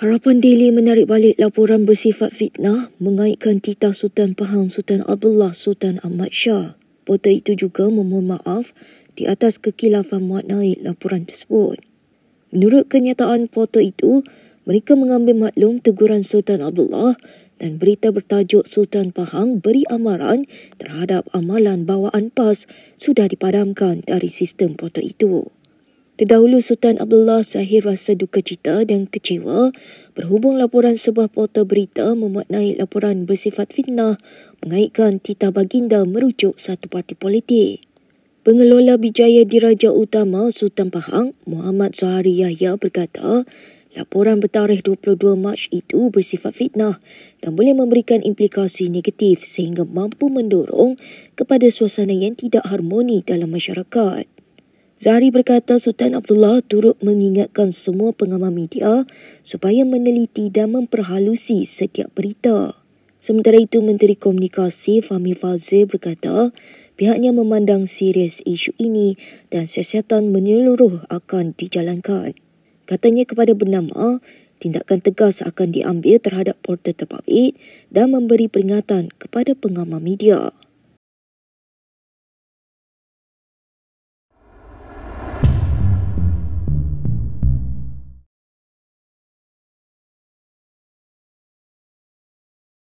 Harapan Daily menarik balik laporan bersifat fitnah mengaitkan titah Sultan Pahang Sultan Abdullah Sultan Ahmad Shah. Portal itu juga memohon maaf di atas kekilafan muat naik laporan tersebut. Menurut kenyataan portal itu, mereka mengambil maklum teguran Sultan Abdullah dan berita bertajuk Sultan Pahang beri amaran terhadap amalan bawaan PAS sudah dipadamkan dari sistem portal itu. Terdahulu Sultan Abdullah Zahir rasa duka cita dan kecewa berhubung laporan sebuah portal berita memaknai laporan bersifat fitnah mengaitkan Tita Baginda merujuk satu parti politik. Pengelola Bijaya Diraja Utama Sultan Pahang, Muhammad Zahari Yahya berkata, laporan bertarikh 22 Mac itu bersifat fitnah dan boleh memberikan implikasi negatif sehingga mampu mendorong kepada suasana yang tidak harmoni dalam masyarakat. Zahri berkata Sultan Abdullah turut mengingatkan semua pengamal media supaya meneliti dan memperhalusi setiap berita. Sementara itu, Menteri Komunikasi Fahmi Falze berkata pihaknya memandang serius isu ini dan siasatan menyeluruh akan dijalankan. Katanya kepada bernama, tindakan tegas akan diambil terhadap portal terpabit dan memberi peringatan kepada pengamal media.